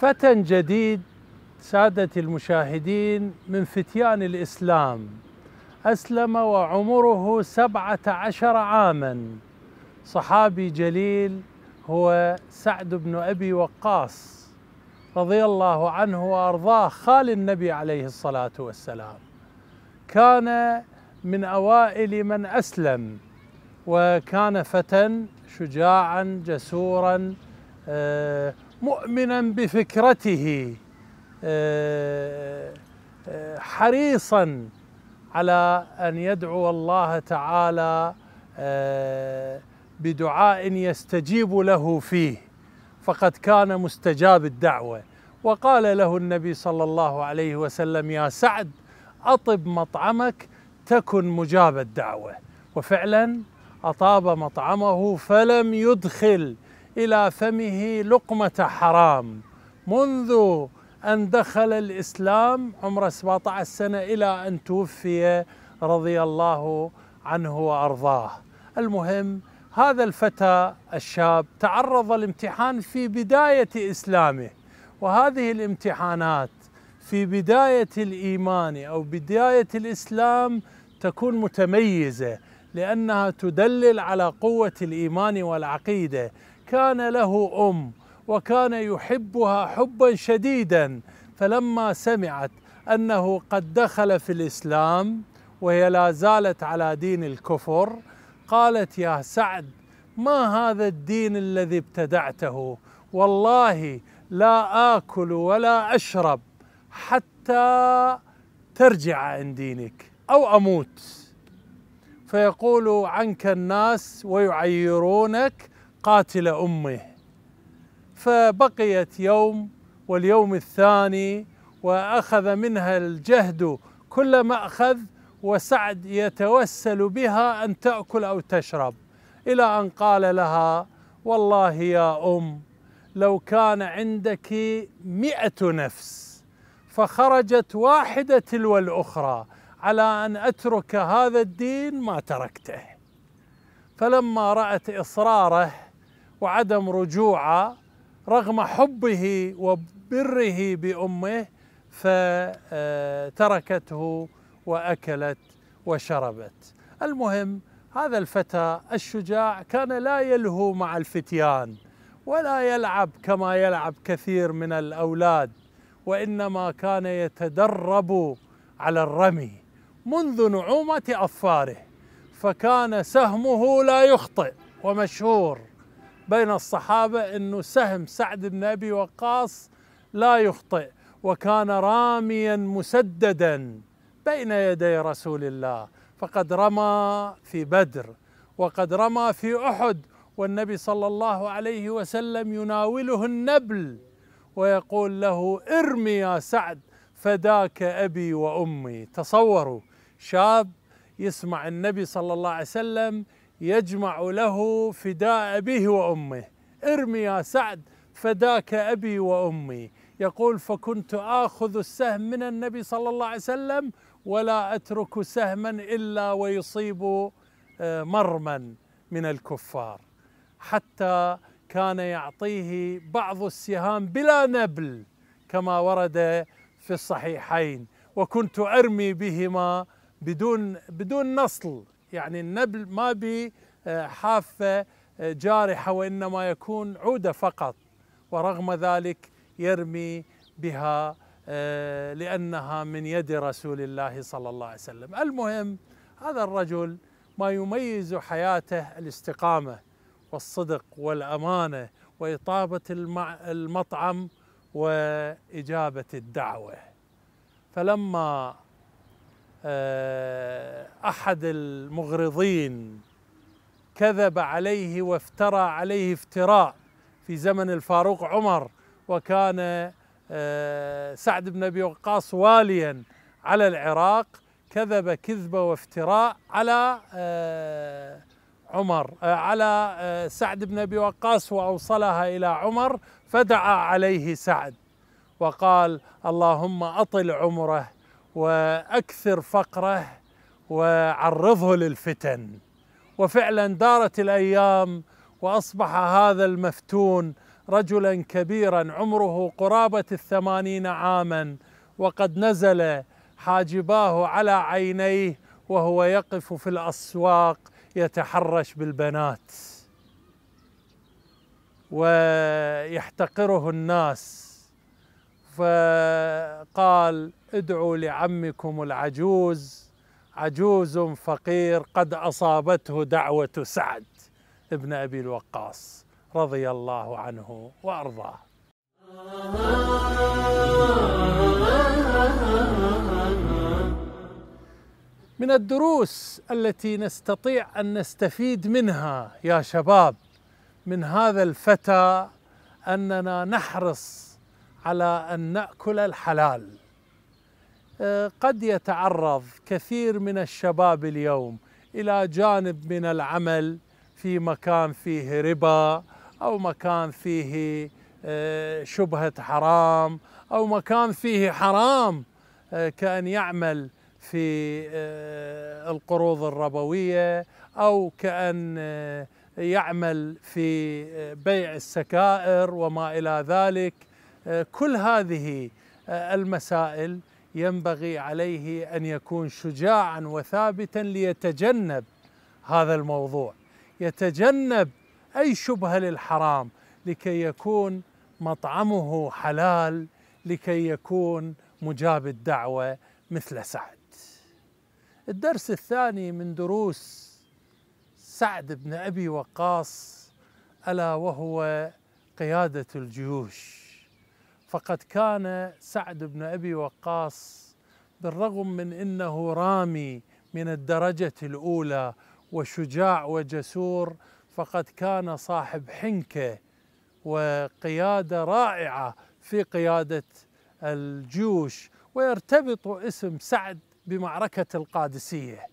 فتى جديد سادة المشاهدين من فتيان الإسلام أسلم وعمره سبعة عشر عاما صحابي جليل هو سعد بن أبي وقاص رضي الله عنه وأرضاه خال النبي عليه الصلاة والسلام كان من أوائل من أسلم وكان فتى شجاعا جسورا آه مؤمنا بفكرته آه، آه، حريصا على ان يدعو الله تعالى آه، بدعاء يستجيب له فيه فقد كان مستجاب الدعوه وقال له النبي صلى الله عليه وسلم يا سعد اطب مطعمك تكن مجاب الدعوه وفعلا اطاب مطعمه فلم يدخل إلى فمه لقمة حرام منذ أن دخل الإسلام عمره 17 سنة إلى أن توفي رضي الله عنه وأرضاه المهم هذا الفتى الشاب تعرض لامتحان في بداية إسلامه وهذه الامتحانات في بداية الإيمان أو بداية الإسلام تكون متميزة لأنها تدلل على قوة الإيمان والعقيدة كان له أم وكان يحبها حبا شديدا فلما سمعت أنه قد دخل في الإسلام وهي لا زالت على دين الكفر قالت يا سعد ما هذا الدين الذي ابتدعته والله لا آكل ولا أشرب حتى ترجع عن دينك أو أموت فيقول عنك الناس ويعيرونك قاتل امه فبقيت يوم واليوم الثاني واخذ منها الجهد كل ماخذ وسعد يتوسل بها ان تاكل او تشرب الى ان قال لها والله يا ام لو كان عندك مئة نفس فخرجت واحدة تلو الأخرى على أن أترك هذا الدين ما تركته فلما رأت إصراره وعدم رجوعه رغم حبه وبره بأمه فتركته وأكلت وشربت المهم هذا الفتى الشجاع كان لا يلهو مع الفتيان ولا يلعب كما يلعب كثير من الأولاد وإنما كان يتدرب على الرمي منذ نعومة أظفاره فكان سهمه لا يخطئ ومشهور بين الصحابة أنه سهم سعد بن أبي وقاص لا يخطئ وكان راميا مسددا بين يدي رسول الله فقد رمى في بدر وقد رمى في أحد والنبي صلى الله عليه وسلم يناوله النبل ويقول له ارمي يا سعد فداك أبي وأمي تصوروا شاب يسمع النبي صلى الله عليه وسلم يجمع له فداء أبيه وأمه ارمي يا سعد فداك أبي وأمي يقول فكنت آخذ السهم من النبي صلى الله عليه وسلم ولا أترك سهما إلا ويصيب آه، مرما من الكفار حتى كان يعطيه بعض السهام بلا نبل كما ورد في الصحيحين وكنت ارمي بهما بدون بدون نصل يعني النبل ما به آه، حافة آه، جارحة وإنما يكون عودة فقط ورغم ذلك يرمي بها آه، لأنها من يد رسول الله صلى الله عليه وسلم المهم هذا الرجل ما يميز حياته الاستقامة والصدق والأمانة وإطابة المطعم وإجابة الدعوة فلما آه، احد المغرضين كذب عليه وافترى عليه افتراء في زمن الفاروق عمر وكان آه، سعد بن ابي وقاص واليا على العراق كذب كذبه وافتراء على آه، عمر على سعد بن ابي وقاص واوصلها الى عمر فدعا عليه سعد وقال اللهم اطل عمره واكثر فقره وعرضه للفتن وفعلا دارت الايام واصبح هذا المفتون رجلا كبيرا عمره قرابه الثمانين عاما وقد نزل حاجباه على عينيه وهو يقف في الاسواق يتحرش بالبنات ويحتقره الناس فقال ادعوا لعمكم العجوز عجوز فقير قد أصابته دعوة سعد ابن أبي الوقاص رضي الله عنه وأرضاه من الدروس التي نستطيع ان نستفيد منها يا شباب من هذا الفتى اننا نحرص على ان ناكل الحلال آه، قد يتعرض كثير من الشباب اليوم الى جانب من العمل في مكان فيه ربا او مكان فيه آه، شبهه حرام او مكان فيه حرام آه، كان يعمل في القروض الربويه او كان يعمل في بيع السكائر وما الى ذلك كل هذه المسائل ينبغي عليه ان يكون شجاعا وثابتا ليتجنب هذا الموضوع يتجنب اي شبهه للحرام لكي يكون مطعمه حلال لكي يكون مجاب الدعوه مثل سعد الدرس الثاني من دروس سعد بن ابي وقاص الا وهو قياده الجيوش فقد كان سعد بن ابي وقاص بالرغم من انه رامي من الدرجه الاولى وشجاع وجسور فقد كان صاحب حنكه وقياده رائعه في قياده الجيوش ويرتبط اسم سعد بمعركه القادسيه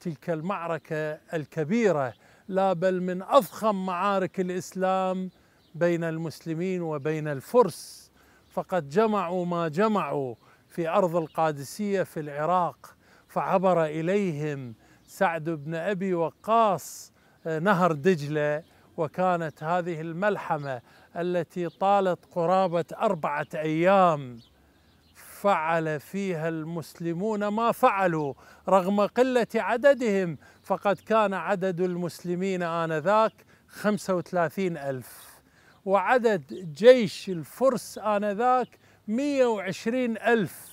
تلك المعركه الكبيره لا بل من اضخم معارك الاسلام بين المسلمين وبين الفرس فقد جمعوا ما جمعوا في ارض القادسيه في العراق فعبر اليهم سعد بن ابي وقاص آه، نهر دجله وكانت هذه الملحمه التي طالت قرابه اربعه ايام فعل فيها المسلمون ما فعلوا رغم قله عددهم فقد كان عدد المسلمين انذاك 35 ألف وعدد جيش الفرس آنذاك 120 ألف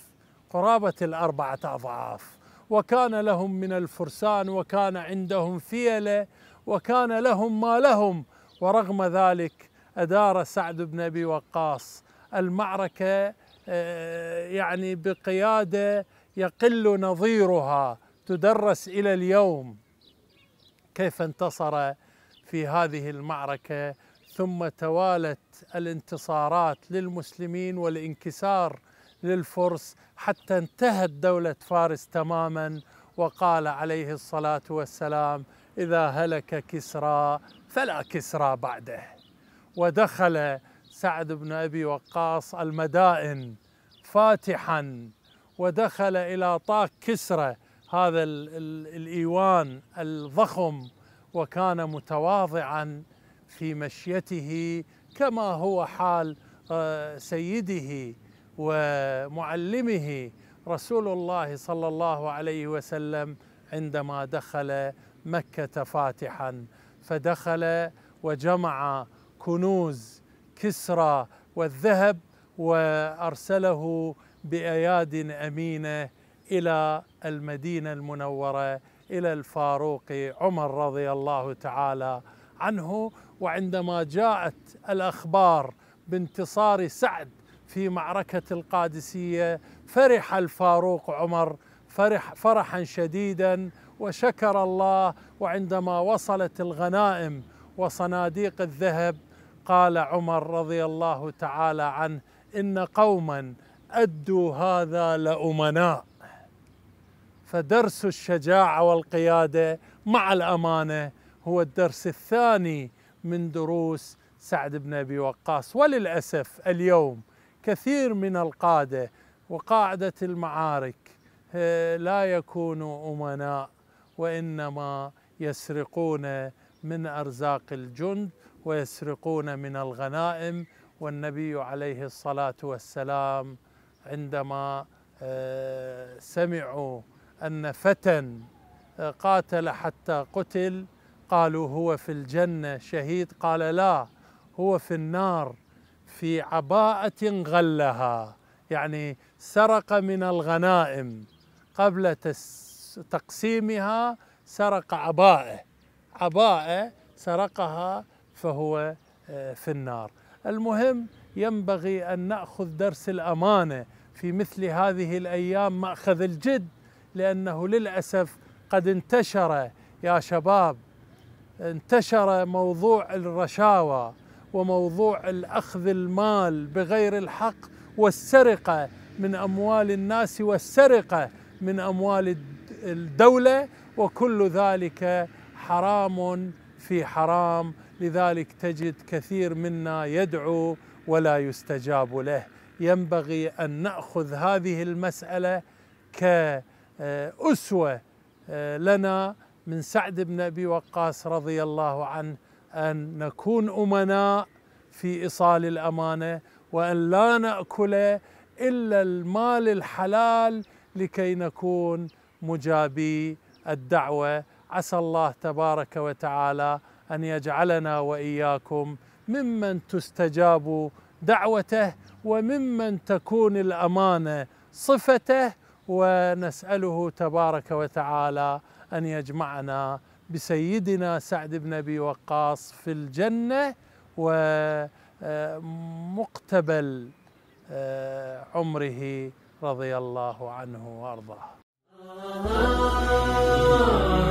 قرابة الأربعة أضعاف وكان لهم من الفرسان وكان عندهم فيلة وكان لهم ما لهم ورغم ذلك أدار سعد بن أبي وقاص المعركة آه، يعني بقيادة يقل نظيرها تدرس إلى اليوم كيف انتصر في هذه المعركة ثم توالت الانتصارات للمسلمين والانكسار للفرس حتى انتهت دولة فارس تماما وقال عليه الصلاة والسلام إذا هلك كسرى فلا كسرى بعده ودخل سعد بن أبي وقاص المدائن فاتحا ودخل إلى طاق كسرى هذا الإيوان الضخم وكان متواضعا في مشيته كما هو حال آه، سيده ومعلمه رسول الله صلى الله عليه وسلم عندما دخل مكة فاتحا فدخل وجمع كنوز كسرى والذهب وأرسله بأياد أمينة إلى المدينة المنورة إلى الفاروق عمر رضي الله تعالى عنه وعندما جاءت الاخبار بانتصار سعد في معركه القادسيه فرح الفاروق عمر فرح فرحا شديدا وشكر الله وعندما وصلت الغنائم وصناديق الذهب قال عمر رضي الله تعالى عنه ان قوما ادوا هذا لامناء فدرس الشجاعه والقياده مع الامانه هو الدرس الثاني من دروس سعد بن ابي وقاص وللاسف اليوم كثير من القاده وقاعده المعارك آه، لا يكونوا امناء وانما يسرقون من ارزاق الجند ويسرقون من الغنائم والنبي عليه الصلاه والسلام عندما آه، سمعوا ان فتى آه، قاتل حتى قتل قالوا هو في الجنة شهيد قال لا هو في النار في عباءة غلها يعني سرق من الغنائم قبل تقسيمها سرق عباءة عباءة سرقها فهو آه، في النار المهم ينبغي أن نأخذ درس الأمانة في مثل هذه الأيام مأخذ الجد لأنه للأسف قد انتشر يا شباب انتشر موضوع الرشاوى وموضوع الأخذ المال بغير الحق والسرقة من أموال الناس والسرقة من أموال الدولة وكل ذلك حرام في حرام لذلك تجد كثير منا يدعو ولا يستجاب له ينبغي أن نأخذ هذه المسألة كأسوة آه، لنا من سعد بن ابي وقاص رضي الله عنه ان نكون امناء في ايصال الامانه وان لا ناكل الا المال الحلال لكي نكون مجابي الدعوه عسى الله تبارك وتعالى ان يجعلنا واياكم ممن تستجاب دعوته وممن تكون الامانه صفته ونساله تبارك وتعالى أن يجمعنا بسيدنا سعد بن أبي وقاص في الجنة ومقتبل آه، آه، عمره رضي الله عنه وأرضاه